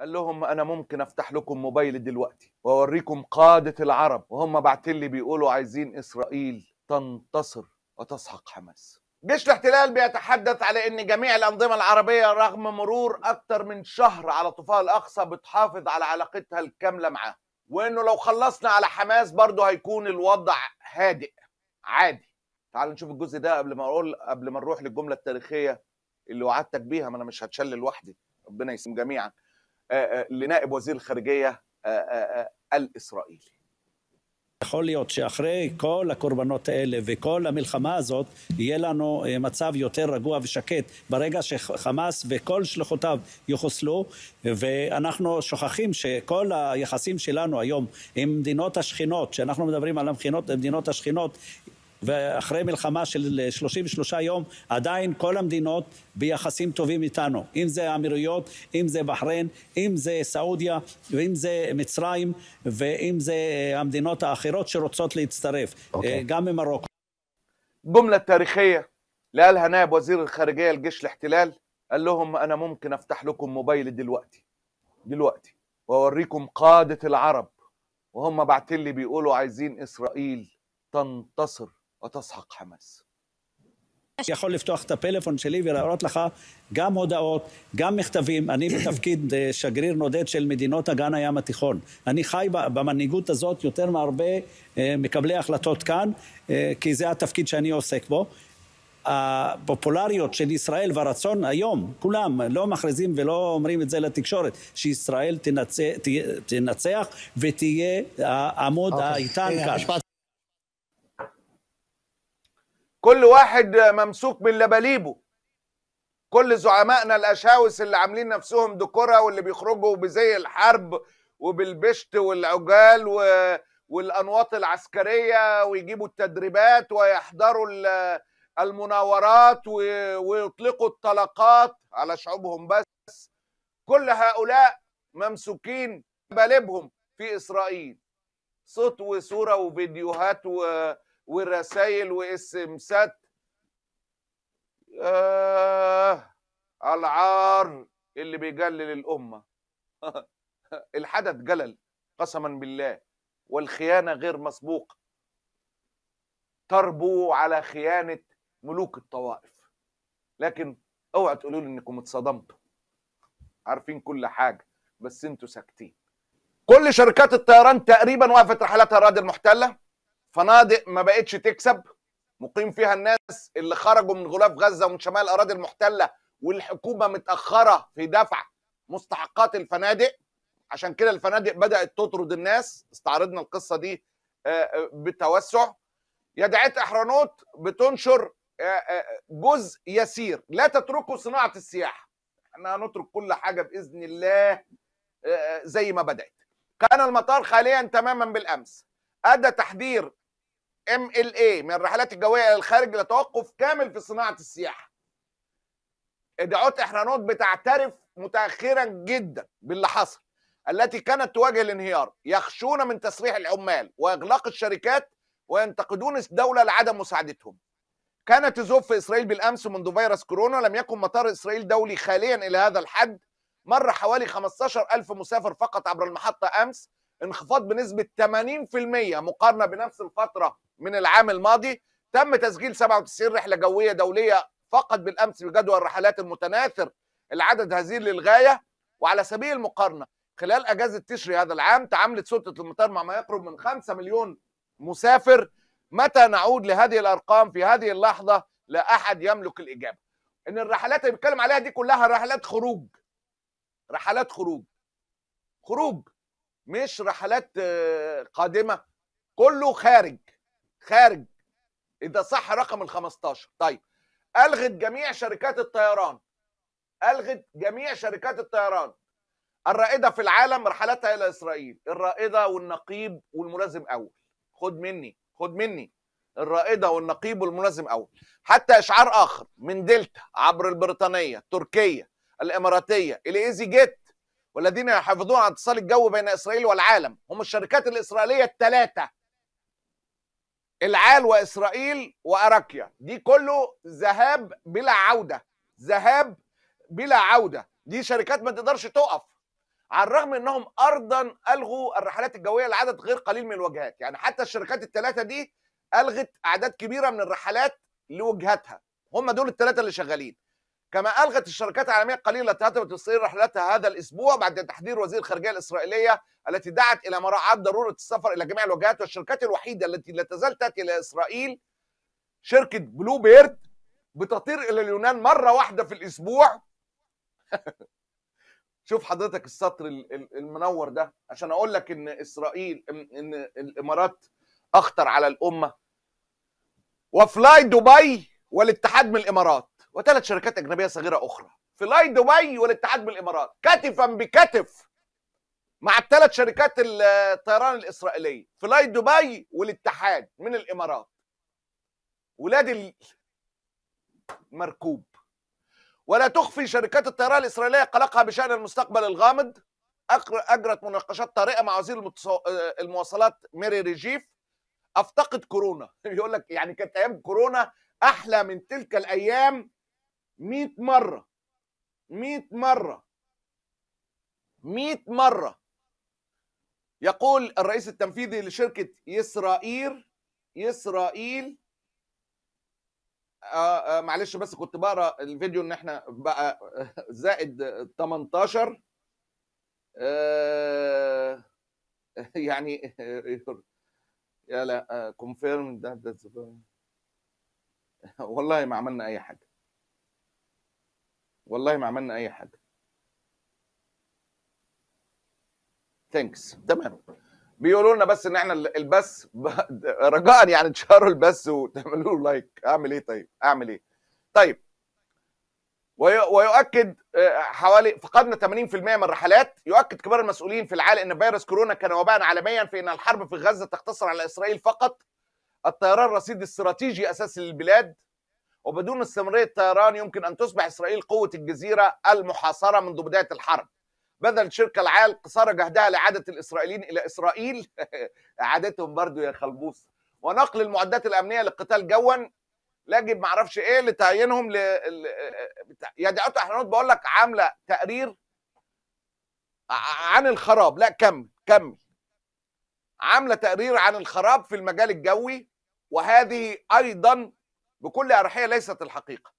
قال لهم انا ممكن افتح لكم موبايلي دلوقتي واوريكم قاده العرب وهم بعتلي لي بيقولوا عايزين اسرائيل تنتصر وتسحق حماس جيش الاحتلال بيتحدث على ان جميع الانظمه العربيه رغم مرور اكثر من شهر على طوفان الاقصى بتحافظ على علاقتها الكامله معاه وانه لو خلصنا على حماس برضه هيكون الوضع هادئ عادي تعالوا نشوف الجزء ده قبل ما اقول قبل ما نروح للجمله التاريخيه اللي وعدتك بيها ما انا مش هتشلل لوحدي ربنا يسلم جميعا لنائب وزير الخارجية الإسرائيلي יכול להיות שאחרי כל הקורבנות האלה וכל המלחמה הזאת, יהיה לנו אה, מצב יותר רגוע ושקט ברגע שחמאס וכל שלוחותיו יחוסלו, ואנחנו שוכחים שכל היחסים שלנו היום עם מדינות השכנות, שאנחנו מדברים על המכינות, המדינות השכנות, ואחרי מלחמה של 33 יום, עדיין כל המדינות ביחסים טובים איתנו. אם זה האמירויות, אם זה בחריין, אם זה סעודיה, ואם זה מצרים, ואם זה המדינות האחרות שרוצות להצטרף, okay. גם ממרוקו. جملة تاريخية لقالها نائب وزير الخارجية لجيش الاحتلال قال لهم أنا ممكن أفتح لكم موبايلي دلوقتي دلوقتي وأوريكم قادة العرب وهم بعتلي بيقولوا عايزين إسرائيل تنتصر אותו התסחק חמאס. יכול לפתוח את הפלאפון שלי ולהראות לך גם הודעות, גם מכתבים. אני בתפקיד אה, שגריר נודד של מדינות אגן הים התיכון. אני חי במנהיגות הזאת יותר מהרבה אה, מקבלי החלטות כאן, אה, כי זה התפקיד שאני עוסק בו. הפופולריות של ישראל והרצון היום, כולם לא מכריזים ולא אומרים את זה לתקשורת, שישראל תנצח, תנצח ותהיה העמוד אוקיי. האיתן כאן. كل واحد ممسوك من لباليبه كل زعمائنا الاشاوس اللي عاملين نفسهم دكره واللي بيخرجوا بزي الحرب وبالبشت والعجال و... والانواط العسكريه ويجيبوا التدريبات ويحضروا المناورات و... ويطلقوا الطلقات على شعوبهم بس كل هؤلاء ممسوكين بلبهم في اسرائيل صوت وصوره وفيديوهات و... ورسائل واس امسات آه العار اللي بيجلل الامه الحدث جلل قسما بالله والخيانه غير مسبوقه تربو على خيانه ملوك الطوائف لكن اوعى تقولوا لي انكم اتصدمتوا عارفين كل حاجه بس انتوا ساكتين كل شركات الطيران تقريبا وقفت رحلاتها الراده المحتله فنادق ما بقتش تكسب مقيم فيها الناس اللي خرجوا من غلاف غزه ومن شمال الاراضي المحتله والحكومه متاخره في دفع مستحقات الفنادق عشان كده الفنادق بدات تطرد الناس استعرضنا القصه دي آه، آه، بالتوسع يدعية احرانوت بتنشر آه، جزء يسير لا تتركوا صناعه السياحه احنا هنترك كل حاجه باذن الله زي ما بدات كان المطار خاليا تماما بالامس ادى تحذير ام ال اي من الرحلات الجويه الى الخارج لتوقف كامل في صناعه السياحه. ادعوت احرانوت بتعترف متاخرا جدا باللي حصل التي كانت تواجه الانهيار يخشون من تسريح العمال واغلاق الشركات وينتقدون الدوله لعدم مساعدتهم. كانت تزوف في اسرائيل بالامس منذ فيروس كورونا لم يكن مطار اسرائيل دولي خاليا الى هذا الحد مر حوالي 15000 مسافر فقط عبر المحطه امس انخفاض بنسبه 80% مقارنه بنفس الفتره من العام الماضي تم تسجيل 97 رحله جويه دوليه فقط بالامس بجدول الرحلات المتناثر العدد هزيل للغايه وعلى سبيل المقارنه خلال اجازه تشري هذا العام تعاملت سلطه المطار مع ما يقرب من 5 مليون مسافر متى نعود لهذه الارقام في هذه اللحظه لا احد يملك الاجابه ان الرحلات اللي بيتكلم عليها دي كلها رحلات خروج رحلات خروج خروج مش رحلات آه، قادمه كله خارج خارج ده صح رقم ال 15 طيب الغت جميع شركات الطيران الغت جميع شركات الطيران الرائده في العالم رحلتها الى اسرائيل الرائده والنقيب والملازم اول خد مني خد مني الرائده والنقيب والملازم اول حتى اشعار اخر من دلتا عبر البريطانيه التركيه الاماراتيه الايزي جيت والذين يحافظون على اتصال الجو بين اسرائيل والعالم هم الشركات الاسرائيليه الثلاثه العال واسرائيل واراكيا دي كله ذهاب بلا عوده ذهاب بلا عوده دي شركات ما تقدرش تقف على الرغم انهم ارضا الغوا الرحلات الجويه لعدد غير قليل من الوجهات يعني حتى الشركات الثلاثه دي الغت اعداد كبيره من الرحلات لوجهاتها هم دول الثلاثه اللي شغالين كما ألغت الشركات العالمية القليلة التي هدمت إسرائيل رحلتها هذا الأسبوع بعد تحذير وزير الخارجية الإسرائيلية التي دعت إلى مراعاة ضرورة السفر إلى جميع الوجهات والشركات الوحيدة التي لا تزال تأتي إلى إسرائيل شركة بلو بيرد بتطير إلى اليونان مرة واحدة في الأسبوع شوف حضرتك السطر المنور ده عشان أقول لك إن إسرائيل إن الإمارات أخطر على الأمة وفلاي دبي والاتحاد من الإمارات وثلاث شركات اجنبيه صغيره اخرى في لاي دبي والاتحاد بالامارات كتفا بكتف مع الثلاث شركات الطيران الاسرائيليه في لاي دبي والاتحاد من الامارات ولاد المركوب ولا تخفي شركات الطيران الاسرائيليه قلقها بشان المستقبل الغامض اجرت مناقشات طارئه مع وزير المواصلات ميري ريجيف افتقد كورونا بيقول لك يعني كانت ايام كورونا احلى من تلك الايام 100 مرة 100 مرة 100 مرة يقول الرئيس التنفيذي لشركة يسرائيل يسرائيل آه،, آه معلش بس كنت بقرا الفيديو ان احنا بقى آه، زائد 18 آه، يعني يا لا كونفيرم ده والله ما عملنا اي حاجه والله ما عملنا اي حاجه ثانكس تمام بيقولوا لنا بس ان احنا البث رجاء يعني تشاروا البث وتعملوا له لايك اعمل ايه طيب اعمل ايه طيب ويؤكد آه، حوالي فقدنا 80% من الرحلات يؤكد كبار المسؤولين في العالم ان فيروس كورونا كان وباء عالميا في ان الحرب في غزه تقتصر على اسرائيل فقط الطيران رصيد استراتيجي اساسي للبلاد وبدون استمرارية الطيران يمكن أن تصبح إسرائيل قوة الجزيرة المحاصرة منذ بداية الحرب بذل شركة العال قصار جهدها لعادة الإسرائيليين إلى إسرائيل عادتهم برضو يا خلبوص ونقل المعدات الأمنية للقتال جوا لاجب معرفش إيه لتعيينهم ل... ل... يا دي إحنا بقول لك عاملة تقرير عن الخراب لا كمل كمل عاملة تقرير عن الخراب في المجال الجوي وهذه أيضا بكل أريحية ليست الحقيقة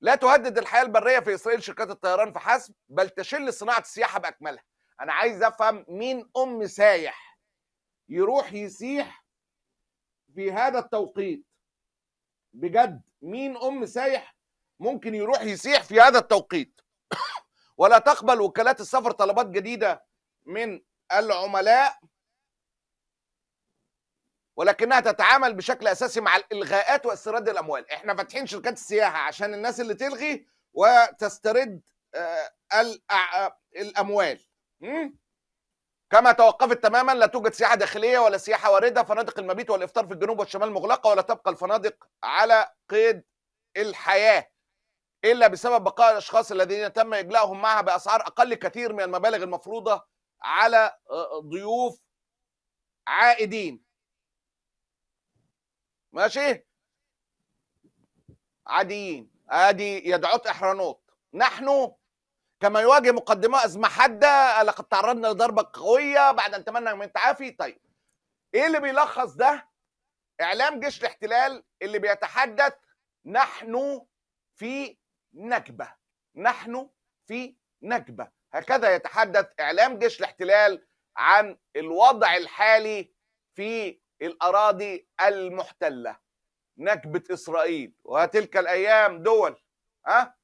لا تهدد الحياة البرية في إسرائيل شركات الطيران فحسب بل تشل صناعة السياحة بأكملها أنا عايز أفهم مين أم سايح يروح يسيح في هذا التوقيت بجد مين أم سايح ممكن يروح يسيح في هذا التوقيت ولا تقبل وكالات السفر طلبات جديدة من العملاء ولكنها تتعامل بشكل اساسي مع الالغاءات واسترداد الاموال احنا فاتحين شركات السياحه عشان الناس اللي تلغي وتسترد آه، آه، آه، الاموال كما توقفت تماما لا توجد سياحه داخليه ولا سياحه وارده فنادق المبيت والافطار في الجنوب والشمال مغلقه ولا تبقى الفنادق على قيد الحياه الا بسبب بقاء الاشخاص الذين تم اجلاؤهم معها باسعار اقل كثير من المبالغ المفروضه على ضيوف عائدين ماشي عاديين ادي يدعوت احرانوت نحن كما يواجه مقدمه ازمه حاده لقد تعرضنا لضربه قويه بعد ان تمنى من التعافي طيب ايه اللي بيلخص ده اعلام جيش الاحتلال اللي بيتحدث نحن في نكبه نحن في نكبه هكذا يتحدث اعلام جيش الاحتلال عن الوضع الحالي في الأراضي المحتلة نكبة إسرائيل وتلك الأيام دول ها أه؟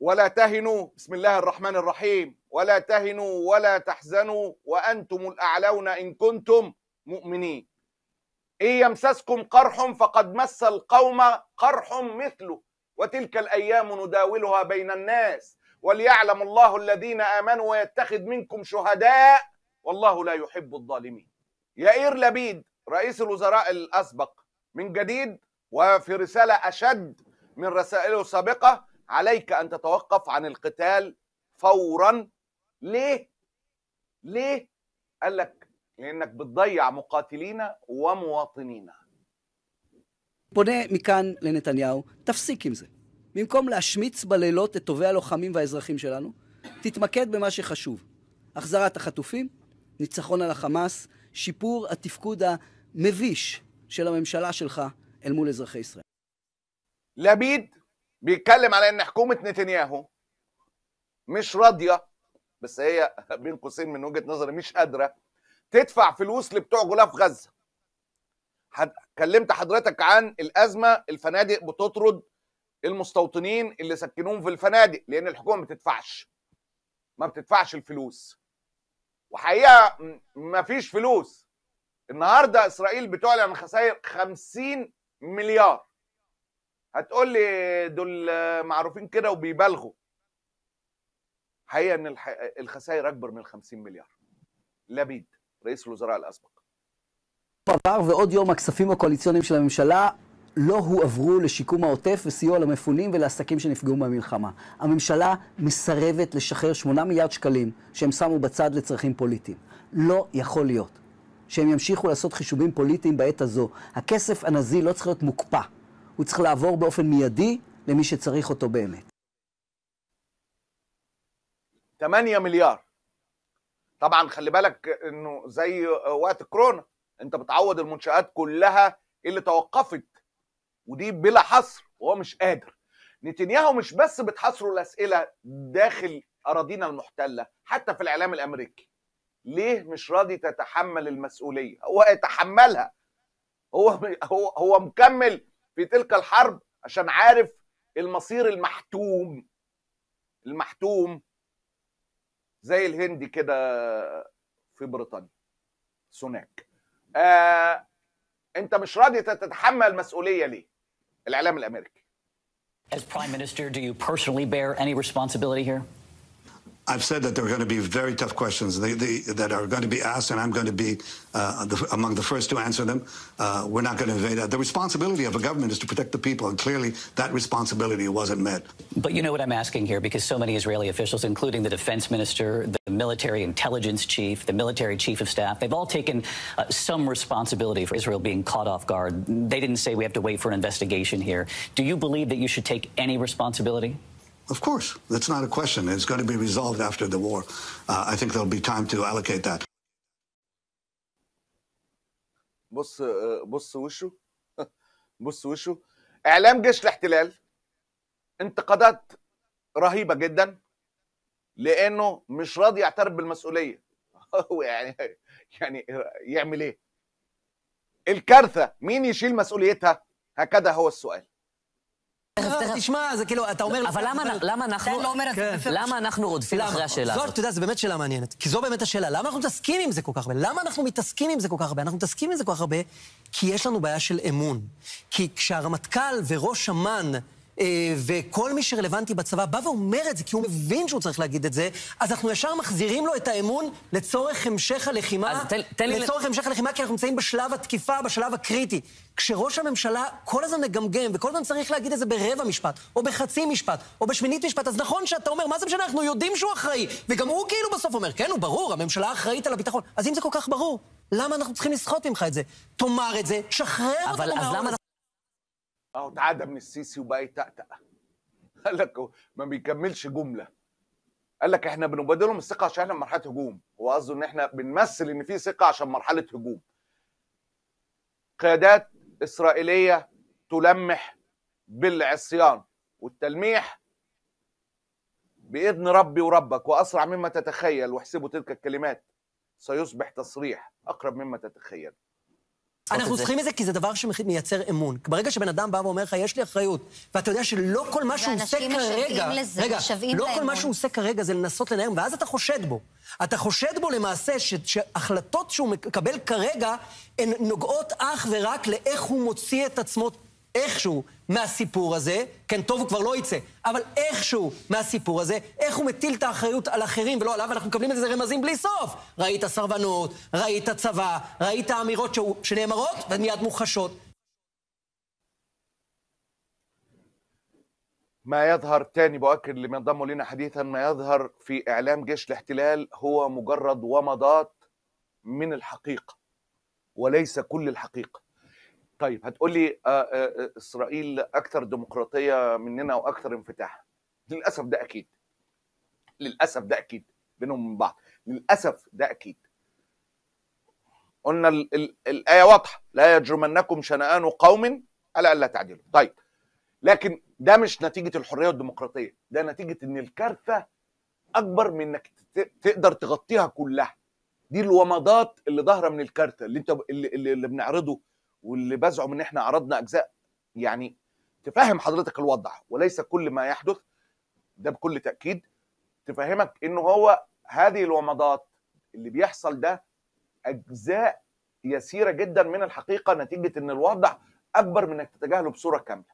ولا تهنوا بسم الله الرحمن الرحيم ولا تهنوا ولا تحزنوا وأنتم الأعلون إن كنتم مؤمنين إن يمسسكم قرح فقد مس القوم قرح مثله وتلك الأيام نداولها بين الناس وليعلم الله الذين آمنوا ويتخذ منكم شهداء والله لا يحب الظالمين يا اير لبيد رئيس الوزراء الأسبق من جديد وفي رساله أشد من رسائله السابقه عليك أن تتوقف عن القتال فورا ليه؟ ليه؟ قال لك لانك بتضيع مقاتلينا ومواطنينا. פונה מכאן לנתניהו, תפסיק עם זה. במקום להשמיץ בלילות את טובי הלוחמים והאזרחים שלנו, תתמקד במה שחשוב. החזרת החטופים, ניצחון על החמאס, שיפור התפקוד המביש של הממשלה שלך אל מול אזרחי ישראל. לפיד بيتكلم على ان حكومه نتنياهو مش راضيه بس هي بين قوسين من وجهه نظري مش قادره تدفع فلوس لبتوع غلاف غزه حد... كلمت حضرتك عن الازمه الفنادق بتطرد المستوطنين اللي سكنوهم في الفنادق لان الحكومه ما بتدفعش ما بتدفعش الفلوس وحقيقه مفيش فلوس النهارده اسرائيل بتعلن خسائر 50 مليار هتقول لي دول معروفين كده وبيبالغوا حقيقه ان الخسائر اكبر من 50 مليار لبيد رئيس الوزراء الاسبق. تعرف ועוד יום הכספים של הממשלה לא הועברו לשיקום העוטף וסיוע למפונים ולעסקים שנפגעו מהמלחמה. הממשלה מסרבת לשחרר 8 מיליארד שקלים שהם שמו בצד לצרכים פוליטיים. לא יכול להיות שהם ימשיכו לעשות חישובים פוליטיים בעת הזו. הכסף הנזיל לא צריך להיות מוקפא, הוא צריך לעבור באופן מיידי למי שצריך אותו באמת. 8 مليار طبعا خلي بالك انه زي وقت كورونا انت بتعوض المنشآت كلها اللي توقفت ودي بلا حصر وهو مش قادر نتنياهو مش بس بتحصره الاسئله داخل اراضينا المحتله حتى في الاعلام الامريكي ليه مش راضي تتحمل المسؤوليه هو يتحملها هو هو هو مكمل في تلك الحرب عشان عارف المصير المحتوم المحتوم زي الهندي كده في بريطانيا سوناك آه انت مش راضي تتحمل المسؤوليه ليه الاعلام الامريكي As Prime Minister, do you personally bear any responsibility here? I've said that there are going to be very tough questions they, they, that are going to be asked, and I'm going to be uh, the, among the first to answer them. Uh, we're not going to invade. The responsibility of a government is to protect the people, and clearly that responsibility wasn't met. But you know what I'm asking here, because so many Israeli officials, including the defense minister, the military intelligence chief, the military chief of staff, they've all taken uh, some responsibility for Israel being caught off guard. They didn't say we have to wait for an investigation here. Do you believe that you should take any responsibility? Of course, that's not a question. It's going to be resolved after the war. Uh, I think there'll be time to allocate that. بص آه، بص وشه بص وشه اعلام جيش الاحتلال انتقادات رهيبه جدا لانه مش راضي يعترف بالمسؤوليه هو يعني يعني يعمل ايه الكارثه مين يشيل مسؤوليتها هكذا هو السؤال לא, תשמע, זה כאילו, אתה אומר... אבל למה אנחנו למה אנחנו לא כן. רודפים אחרי השאלה הזאת? אתה יודע, זו באמת שאלה מעניינת. כי זו באמת השאלה. למה אנחנו מתעסקים עם זה כל כך הרבה? למה אנחנו מתעסקים עם זה כל כך הרבה? אנחנו מתעסקים עם זה כל כך הרבה כי יש לנו בעיה של אמון. כי כשהרמטכ"ל וראש אמ"ן... אה, וכל מי שרלוונטי בצבא בא ואומר את זה, כי הוא מבין שהוא צריך להגיד את זה, אז אנחנו ישר מחזירים לו את האמון לצורך המשך הלחימה. תן, תן לצורך לי... המשך הלחימה, כי אנחנו נמצאים בשלב התקיפה, בשלב הקריטי. כשראש הממשלה כל הזמן מגמגם, וכל הזמן צריך להגיד את זה ברבע משפט, או בחצי משפט, או בשמינית משפט, אז נכון שאתה אומר, מה זה משנה, אנחנו יודעים שהוא אחראי. וגם הוא כאילו בסוף אומר, כן, הוא ברור, הממשלה אחראית על הביטחון. אז אם זה כל כך ברור, למה אנחנו צריכים לסחוט ממך את זה? תאמר את זה, שחרר אותנו מהעולם. اهو اتعدى من السيسي وبقى يتأتأ قال لك ما بيكملش جمله قال لك احنا بنبادلهم الثقه عشان احنا في مرحله هجوم هو قصده ان احنا بنمثل ان في ثقه عشان مرحله هجوم قيادات اسرائيليه تلمح بالعصيان والتلميح باذن ربي وربك واسرع مما تتخيل واحسبوا تلك الكلمات سيصبح تصريح اقرب مما تتخيل אנחנו אוקיי, צריכים את זה כי זה דבר שמייצר אמון. ברגע שבן אדם בא ואומר לך, יש לי אחריות, ואתה יודע שלא כל מה שהוא עושה כרגע... רגע, לא כל מה שהוא עושה כרגע זה לנסות לנער, ואז אתה חושד בו. אתה חושד בו למעשה שהחלטות שהוא מקבל כרגע, הן נוגעות אך ורק לאיך הוא מוציא את עצמו איכשהו מהסיפור הזה, כן, טוב הוא כבר לא יצא, אבל איכשהו מהסיפור הזה, איך הוא מטיל את האחריות על אחרים ולא עליו, אנחנו מקבלים את זה רמזים בלי סוף. ראית סרבנות, ראית צבא, ראית אמירות שהוא, שנאמרות ומיד מוחשות. ما يظهر تاني بؤكد اللي انضموا لنا حديثا ما يظهر في اعلام جيش الاحتلال هو مجرد ومضات من الحقيقه وليس كل الحقيقه طيب هتقول لي آه، آه، آه، اسرائيل اكثر ديمقراطيه مننا واكثر انفتاحا للاسف ده اكيد للاسف ده اكيد بينهم من بعض للاسف ده اكيد قلنا الـ الـ الايه واضحه لا يجرمنكم شنآن قوم على الا تعدلوا طيب لكن ده مش نتيجه الحريه والديمقراطيه ده نتيجه ان الكارثه اكبر من انك تقدر تغطيها كلها دي الومضات اللي ظاهره من الكارثه اللي انت اللي, اللي بنعرضه واللي بزعم ان احنا عرضنا اجزاء يعني تفهم حضرتك الوضع وليس كل ما يحدث ده بكل تاكيد تفهمك انه هو هذه الومضات اللي بيحصل ده اجزاء يسيره جدا من الحقيقه نتيجه ان الوضع اكبر من انك تتجاهله بصوره كامله